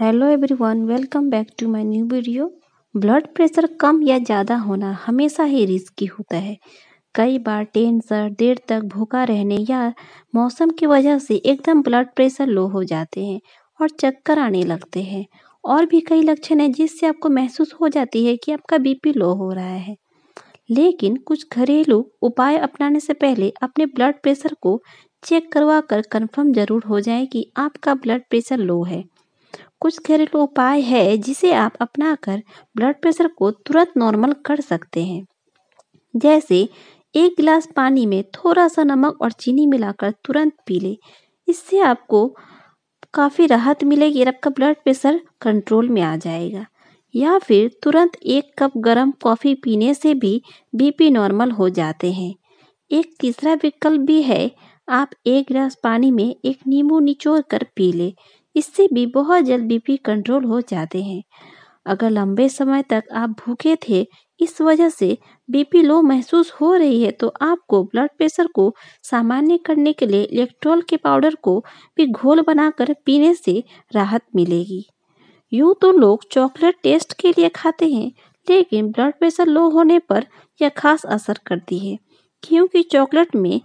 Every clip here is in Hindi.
hello everyone welcome back to my new video blood pressure कम या ज़्यादा होना हमेशा ही रिस्की होता है कई बार टेंसर देर तक भूखा रहने या मौसम की वजह से एकदम ब्लड प्रेशर लो हो जाते हैं और चक्कर आने लगते हैं और भी कई लक्षण हैं जिससे आपको महसूस हो जाती है कि आपका बीपी लो हो रहा है लेकिन कुछ घरेलू उपाय अपनाने से पहले अपने ब्लड प्रेशर को चेक करवा कर कन्फर्म जरूर हो जाए कि आपका ब्लड प्रेशर लो है कुछ घरेलू उपाय है जिसे आप अपना कर ब्लड प्रेशर को तुरंत नॉर्मल कर सकते हैं जैसे एक गिलास पानी में थोड़ा सा नमक और चीनी मिलाकर तुरंत पी लें इससे आपको काफ़ी राहत मिलेगी और आपका ब्लड प्रेशर कंट्रोल में आ जाएगा या फिर तुरंत एक कप गर्म कॉफ़ी पीने से भी बीपी नॉर्मल हो जाते हैं एक तीसरा विकल्प भी है आप एक गिलास पानी में एक नींबू निचोड़ कर पी लें इससे भी बहुत जल्द बीपी कंट्रोल हो जाते हैं अगर लंबे समय तक आप भूखे थे इस वजह से बीपी लो महसूस हो रही है तो आपको ब्लड प्रेशर को सामान्य करने के लिए इलेक्ट्रोल के पाउडर को भी घोल बनाकर पीने से राहत मिलेगी यूँ तो लोग चॉकलेट टेस्ट के लिए खाते हैं लेकिन ब्लड प्रेशर लो होने पर यह खास असर करती है क्योंकि चॉकलेट में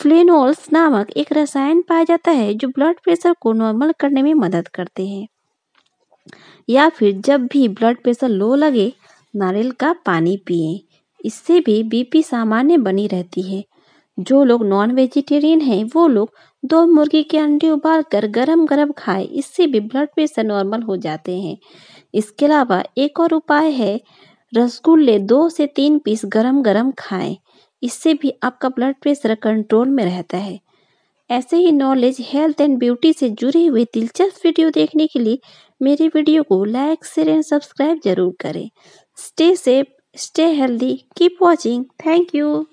फ्लिनोल्स नामक एक रसायन पाया जाता है जो ब्लड प्रेशर को नॉर्मल करने में मदद करते हैं या फिर जब भी ब्लड प्रेशर लो लगे नारियल का पानी पिए इससे भी बीपी सामान्य बनी रहती है जो लोग नॉन वेजिटेरियन हैं वो लोग दो मुर्गी के अंडे उबाल कर गरम गरम खाए इससे भी ब्लड प्रेशर नॉर्मल हो जाते हैं इसके अलावा एक और उपाय है रसगुल्ले दो से तीन पीस गरम गरम खाएं इससे भी आपका ब्लड प्रेशर कंट्रोल में रहता है ऐसे ही नॉलेज हेल्थ एंड ब्यूटी से जुड़ी हुई दिलचस्प वीडियो देखने के लिए मेरी वीडियो को लाइक शेयर एंड सब्सक्राइब जरूर करें stay safe stay healthy keep watching thank you